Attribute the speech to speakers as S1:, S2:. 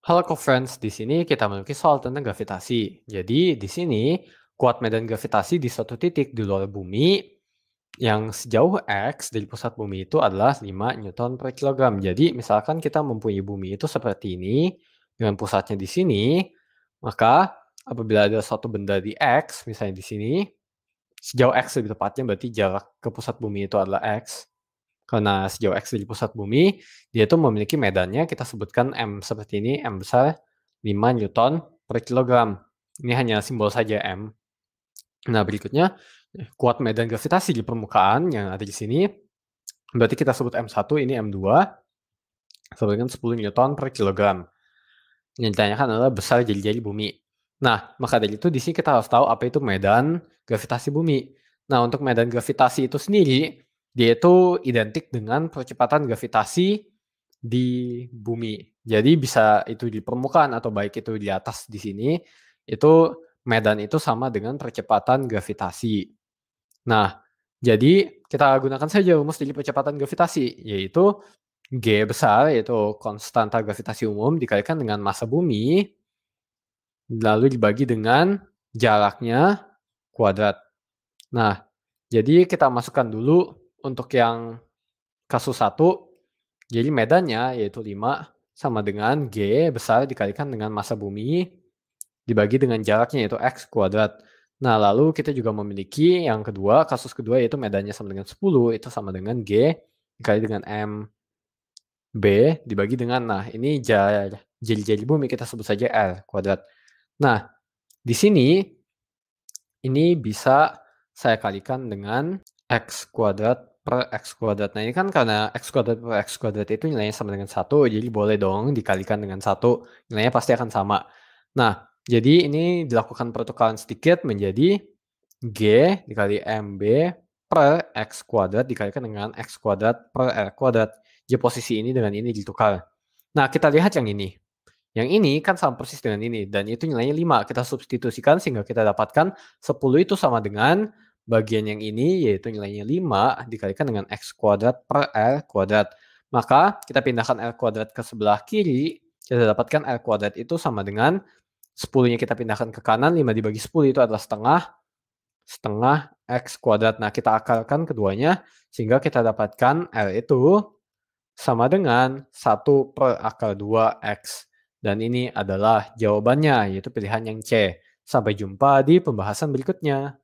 S1: Halo co-friends, di sini kita memiliki soal tentang gravitasi. Jadi di sini kuat medan gravitasi di suatu titik di luar bumi yang sejauh X dari pusat bumi itu adalah 5 Newton per kilogram. Jadi misalkan kita mempunyai bumi itu seperti ini dengan pusatnya di sini, maka apabila ada suatu benda di X, misalnya di sini, sejauh X lebih tepatnya berarti jarak ke pusat bumi itu adalah X, karena sejauh X di pusat bumi, dia itu memiliki medannya, kita sebutkan M seperti ini, M besar 5 Newton per kilogram. Ini hanya simbol saja M. Nah, berikutnya, kuat medan gravitasi di permukaan yang ada di sini, berarti kita sebut M1, ini M2, dengan 10 Newton per kilogram. Yang ditanyakan adalah besar jari-jari bumi. Nah, maka dari itu di sini kita harus tahu apa itu medan gravitasi bumi. Nah, untuk medan gravitasi itu sendiri, dia itu identik dengan percepatan gravitasi di bumi. Jadi bisa itu di permukaan atau baik itu di atas di sini, itu medan itu sama dengan percepatan gravitasi. Nah, jadi kita gunakan saja rumus dari percepatan gravitasi, yaitu G besar, yaitu konstanta gravitasi umum, dikalikan dengan massa bumi, lalu dibagi dengan jaraknya kuadrat. Nah, jadi kita masukkan dulu untuk yang kasus 1 jadi medannya yaitu 5 sama dengan G besar dikalikan dengan masa bumi dibagi dengan jaraknya yaitu X kuadrat. Nah, lalu kita juga memiliki yang kedua, kasus kedua yaitu medannya sama dengan 10, itu sama dengan G dikali dengan M B dibagi dengan, nah ini jari-jari bumi kita sebut saja R kuadrat. Nah, di sini ini bisa saya kalikan dengan X kuadrat per x kuadrat. Nah ini kan karena x kuadrat per x kuadrat itu nilainya sama dengan satu, jadi boleh dong dikalikan dengan satu, nilainya pasti akan sama. Nah jadi ini dilakukan pertukaran sedikit menjadi g dikali mb per x kuadrat dikalikan dengan x kuadrat per r kuadrat. Jadi posisi ini dengan ini ditukar. Nah kita lihat yang ini. Yang ini kan sama persis dengan ini dan itu nilainya 5. Kita substitusikan sehingga kita dapatkan 10 itu sama dengan bagian yang ini yaitu nilainya 5 dikalikan dengan x kuadrat per r kuadrat. Maka kita pindahkan r kuadrat ke sebelah kiri, kita dapatkan r kuadrat itu sama dengan 10-nya kita pindahkan ke kanan, 5 dibagi 10 itu adalah setengah, setengah x kuadrat. Nah, kita akalkan keduanya sehingga kita dapatkan r itu sama dengan 1 per akar 2x. Dan ini adalah jawabannya, yaitu pilihan yang C. Sampai jumpa di pembahasan berikutnya.